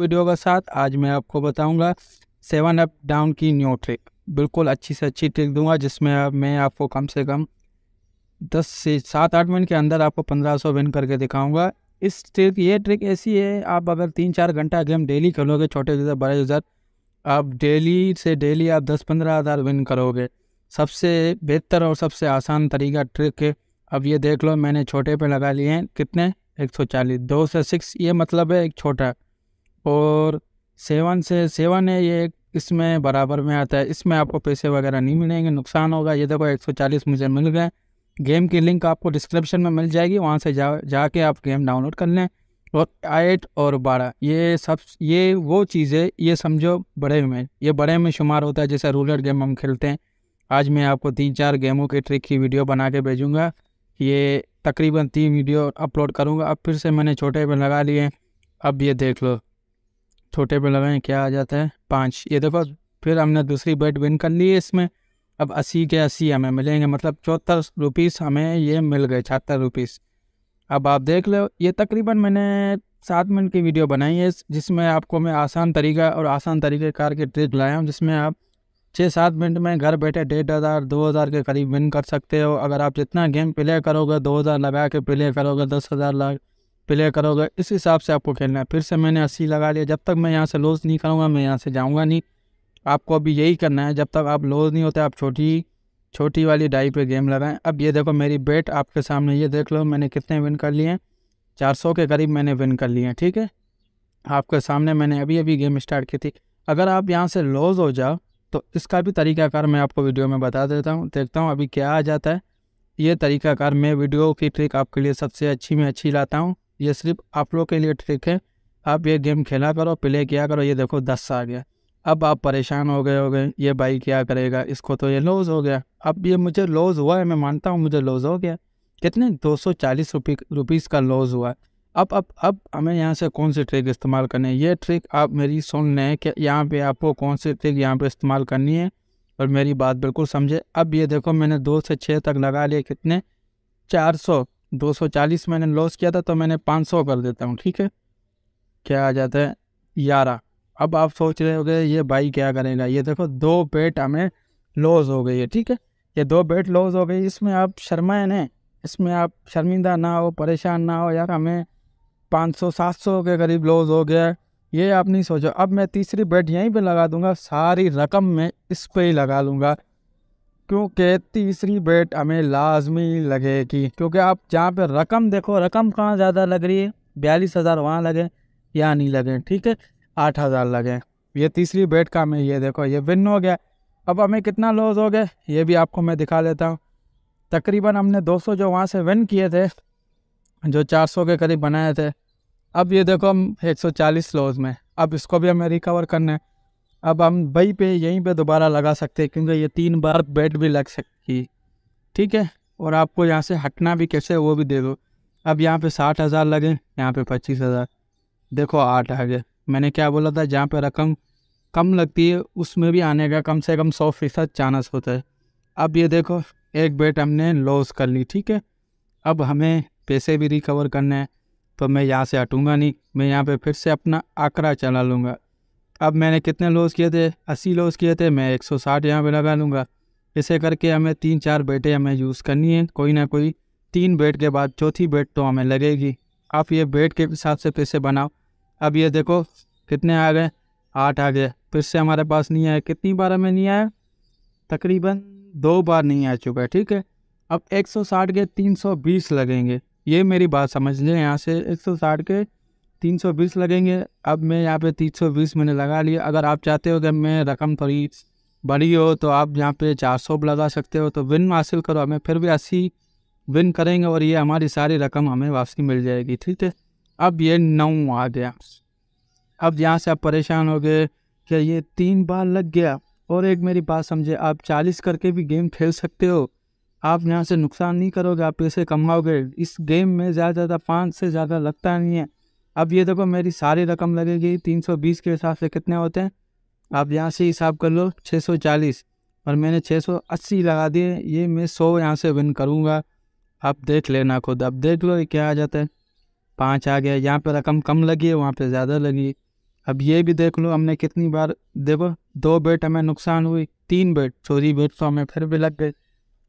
video के साथ आज मैं आपको बताऊंगा सेवन अप डाउन की न्यू ट्रिक बिल्कुल अच्छी से अच्छी ट्रिक दूंगा जिसमें मैं आपको कम से कम दस से सात आठ मिनट के अंदर आपको पंद्रह सौ विन करके दिखाऊंगा इस ट्रिक ये ट्रिक ऐसी है आप अगर तीन चार घंटा गेम डेली खेलोगे छोटे से बड़े यूज़र आप डेली से डेली आप दस पंद्रह हज़ार विन करोगे सबसे बेहतर और सबसे आसान तरीका ट्रिक है अब ये देख लो मैंने छोटे पे लगा लिए हैं कितने एक सौ चालीस दो से सिक्स ये मतलब है एक छोटा और सेवन से सेवन है ये इसमें बराबर में आता है इसमें आपको पैसे वगैरह नहीं मिलेंगे नुकसान होगा ये देखो 140 मुझे मिल गए गेम की लिंक आपको डिस्क्रिप्शन में मिल जाएगी वहाँ से जा जाके आप गेम डाउनलोड कर लें और आठ और बारह ये सब ये वो चीज़ें ये समझो बड़े में ये बड़े में शुमार होता है जैसे रूलर गेम हम खेलते हैं आज मैं आपको तीन चार गेमों के ट्रिक की वीडियो बना के भेजूँगा ये तकरीबन तीन वीडियो अपलोड करूँगा अब फिर से मैंने छोटे पर लगा लिए अब ये देख लो छोटे पे लगाएं क्या आ जाता है पाँच ये देखो फिर हमने दूसरी बेट विन कर ली है इसमें अब अस्सी के अस्सी हमें मिलेंगे मतलब चौहत्तर रुपीस हमें ये मिल गए छहत्तर रुपीस अब आप देख लो ये तकरीबन मैंने सात मिनट की वीडियो बनाई है जिसमें आपको मैं आसान तरीका और आसान तरीके कार के ट्रिक लाया हूँ जिसमें आप छः सात मिनट में घर बैठे डेढ़ हज़ार दो हज़ार के करीब विन कर सकते हो अगर आप जितना गेम प्ले करोगे दो हज़ार लगा के प्ले करोगे दस हज़ार लगा प्ले करोगे इस हिसाब से आपको खेलना है फिर से मैंने अस्सी लगा लिया जब तक मैं यहाँ से लॉस नहीं करूँगा मैं यहाँ से जाऊँगा नहीं आपको अभी यही करना है जब तक आप लॉस नहीं होते आप छोटी छोटी वाली डाई पे गेम लगाएं अब ये देखो मेरी बेट आपके सामने ये देख लो मैंने कितने विन कर लिए हैं चार सौ के करीब मैंने विन कर लिए हैं ठीक है आपके सामने मैंने अभी अभी गेम स्टार्ट की थी अगर आप यहाँ से लॉस हो जाओ तो इसका भी तरीकाकार मैं आपको वीडियो में बता देता हूँ देखता हूँ अभी क्या आ जाता है ये तरीकाकार मैं वीडियो की ट्रिक आपके लिए सबसे अच्छी में अच्छी लाता हूँ ये सिर्फ आप लोग के लिए ट्रिक है आप ये गेम खेला करो प्ले किया करो ये देखो दस आ गया अब आप परेशान हो गए हो गए ये भाई क्या करेगा इसको तो ये लॉस हो गया अब ये मुझे लॉस हुआ है मैं मानता हूँ मुझे लॉस हो गया कितने दो सौ चालीस रुपी रुपीज़ का लॉस हुआ है अब अब अब हमें यहाँ से कौन सी ट्रिक इस्तेमाल करनी है ये ट्रिक आप मेरी सुन लें कि यहाँ पे आपको कौन सी ट्रिक यहाँ पे इस्तेमाल करनी है और मेरी बात बिल्कुल समझे अब ये देखो मैंने दो से छः तक लगा लिए कितने चार सौ 240 मैंने लॉस किया था तो मैंने 500 कर देता हूँ ठीक है क्या आ जाता है ग्यारह अब आप सोच रहे गए ये भाई क्या करेगा ये देखो दो बेट हमें लॉस हो गई है ठीक है ये दो बेट लॉस हो गई इसमें आप शर्माए ना इसमें आप शर्मिंदा ना हो परेशान ना हो यार हमें 500 700 के करीब लॉस हो गया ये आप नहीं सोचो अब मैं तीसरी बेट यहीं पे लगा दूंगा सारी रकम मैं इस पर ही लगा लूँगा क्योंकि तीसरी बेट हमें लाजमी लगेगी क्योंकि आप जहाँ पे रकम देखो रकम कहाँ ज़्यादा लग रही है बयालीस हज़ार वहाँ लगे या नहीं लगे ठीक है आठ हज़ार लगे ये तीसरी बेट का हमें ये देखो ये विन हो गया अब हमें कितना लॉस हो गया ये भी आपको मैं दिखा देता हूँ तकरीबन हमने 200 जो वहाँ से विन किए थे जो 400 के करीब बनाए थे अब ये देखो हम एक लॉस में अब इसको भी हमें रिकवर करना है अब हम बई पे यहीं पे दोबारा लगा सकते हैं क्योंकि ये तीन बार बेड भी लग सकती ठीक है और आपको यहाँ से हटना भी कैसे वो भी दे दो अब यहाँ पे साठ हज़ार लगे यहाँ पे पच्चीस हज़ार देखो आठ आ गए मैंने क्या बोला था जहाँ पे रकम कम लगती है उसमें भी आने का कम से कम सौ फीसद चांस होता है अब ये देखो एक बेट हमने लॉस कर ली ठीक है अब हमें पैसे भी रिकवर करने हैं तो मैं यहाँ से हटूँगा नहीं मैं यहाँ पे फिर से अपना आकरा चला लूँगा अब मैंने कितने लॉस किए थे अस्सी लॉस किए थे मैं एक सौ साठ यहाँ पर लगा लूँगा इसे करके हमें तीन चार बेटे हमें यूज़ करनी है कोई ना कोई तीन बेट के बाद चौथी बेट तो हमें लगेगी आप ये बेट के हिसाब से फिर से बनाओ अब ये देखो कितने आ गए आठ आ गए फिर से हमारे पास नहीं आया कितनी बार हमें नहीं आया तकरीबन दो बार नहीं आ चुका ठीक है अब 160 के 320 लगेंगे ये मेरी बात समझ लें यहाँ से 160 के तीन सौ बीस लगेंगे अब मैं यहाँ पे तीन सौ बीस मैंने लगा लिया अगर आप चाहते हो कि मैं रकम थोड़ी बड़ी हो तो आप यहाँ पे चार सौ लगा सकते हो तो विन हासिल करो हमें फिर भी अस्सी विन करेंगे और ये हमारी सारी रकम हमें वापसी मिल जाएगी ठीक है अब ये नौ आ गया अब यहाँ से आप परेशान हो गए कि ये तीन बार लग गया और एक मेरी बात समझे आप चालीस करके भी गेम खेल सकते हो आप यहाँ से नुकसान नहीं करोगे आप पैसे कमाओगे इस गेम में ज़्यादा ज़्यादा पाँच से ज़्यादा लगता नहीं है अब ये देखो मेरी सारी रकम लगेगी तीन सौ बीस के हिसाब से कितने होते हैं आप यहाँ से हिसाब कर लो छः सौ चालीस और मैंने छः सौ अस्सी लगा दिए ये मैं सौ यहाँ से विन करूँगा आप देख लेना खुद अब देख लो ये क्या आ जाता है पाँच आ गया यहाँ पे रकम कम लगी है वहाँ पे ज़्यादा लगी अब ये भी देख लो हमने कितनी बार देखो दो बेट हमें नुकसान हुई तीन बेट चोरी बेट तो हमें फिर भी लग गए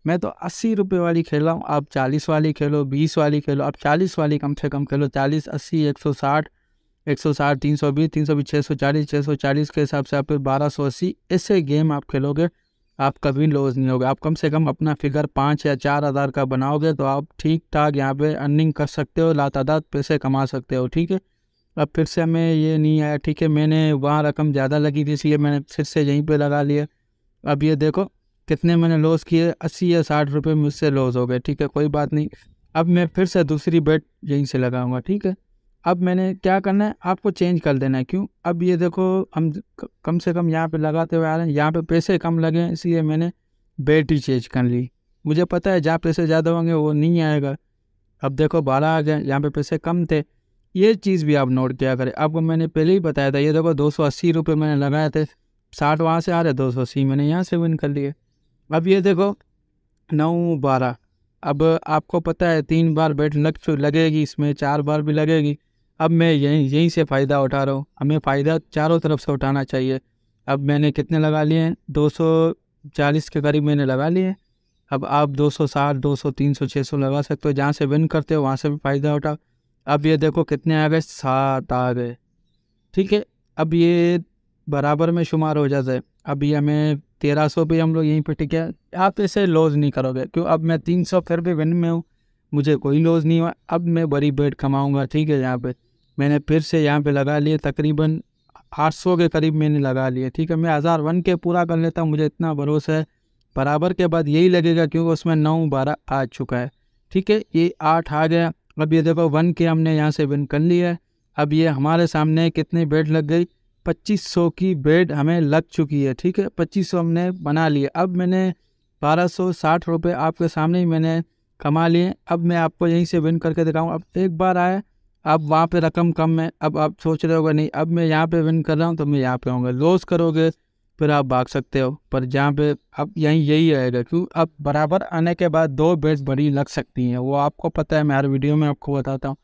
मैं तो अस्सी रुपये वाली खेल रहा हूँ आप चालीस वाली खेलो बीस वाली खेलो आप चालीस वाली कम से कम खेलो चालीस अस्सी एक सौ साठ एक सौ साठ तीन सौ बीस तीन सौ बीस छः सौ चालीस छः सौ चालीस के हिसाब से आप फिर बारह सौ अस्सी ऐसे गेम आप खेलोगे आप कभी लॉस नहीं होगा आप कम से कम अपना फिगर पाँच या चार हज़ार का बनाओगे तो आप ठीक ठाक यहाँ पे अर्निंग कर सकते हो लातादात पैसे कमा सकते हो ठीक है अब फिर से हमें ये नहीं आया ठीक है मैंने वहाँ रकम ज़्यादा लगी थी इसलिए मैंने फिर से यहीं पे लगा लिया अब ये देखो कितने मैंने लॉस किए अस्सी या साठ रुपये मुझसे लॉस हो गए ठीक है कोई बात नहीं अब मैं फिर से दूसरी बेट यहीं से लगाऊंगा ठीक है अब मैंने क्या करना है आपको चेंज कर देना है क्यों अब ये देखो हम कम से कम यहाँ पे लगाते हुए आ रहे हैं यहाँ पे पैसे कम लगे हैं इसलिए मैंने बेट ही चेंज कर ली मुझे पता है जहाँ पैसे ज़्यादा होंगे वो नहीं आएगा अब देखो बारह आ गए यहाँ पर पैसे कम थे ये चीज़ भी आप नोट किया करें आपको मैंने पहले ही बताया था ये देखो दो सौ मैंने लगाए थे साठ वहाँ से आ रहे दो सौ मैंने यहाँ से विन कर लिए अब ये देखो नौ बारह अब आपको पता है तीन बार बैठ लग लगेगी इसमें चार बार भी लगेगी अब मैं यहीं यहीं से फ़ायदा उठा रहा हूँ हमें फ़ायदा चारों तरफ से उठाना चाहिए अब मैंने कितने लगा लिए हैं दो सौ चालीस के करीब मैंने लगा लिए अब आप दो सौ साठ दो सौ तीन सौ छः सौ लगा सकते हो जहाँ से विन करते हो वहाँ से भी फ़ायदा उठाओ अब ये देखो कितने आ गए सात आ गए ठीक है अब ये बराबर में शुमार हो जाता है अभी हमें तेरह सौ भी हम लोग यहीं पर टिके आप इसे लॉस नहीं करोगे क्यों अब मैं तीन सौ फिर भी विन में हूँ मुझे कोई लॉस नहीं हुआ अब मैं बड़ी बेट कमाऊँगा ठीक है यहाँ पे मैंने फिर से यहाँ पे लगा लिए तकरीबन आठ सौ के करीब मैंने लगा लिए ठीक है मैं हज़ार वन के पूरा कर लेता हूँ मुझे इतना भरोसा है बराबर के बाद यही लगेगा क्योंकि उसमें नौ बारह आ चुका है ठीक है ये आठ आ गया अब ये देखो वन के हमने यहाँ से विन कर लिया है अब ये हमारे सामने कितनी बेट लग गई 2500 की बेड हमें लग चुकी है ठीक है 2500 हमने बना लिए अब मैंने 1260 रुपए आपके सामने ही मैंने कमा लिए अब मैं आपको यहीं से विन करके दिखाऊँ अब एक बार आए अब वहाँ पे रकम कम है अब आप सोच रहे होगा नहीं अब मैं यहाँ पे विन कर रहा हूँ तो मैं यहाँ पे आऊँगा लॉस करोगे फिर आप भाग सकते हो पर जहाँ पे अब यहीं यही रहेगा क्यों अब बराबर आने के बाद दो बेड बड़ी लग सकती हैं वो आपको पता है मैं हर वीडियो में आपको बताता हूँ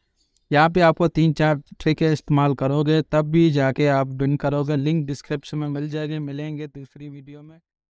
यहाँ पे आपको तीन चार ट्रिक इस्तेमाल करोगे तब भी जाके आप विन करोगे लिंक डिस्क्रिप्शन में मिल जाएगी मिलेंगे दूसरी वीडियो में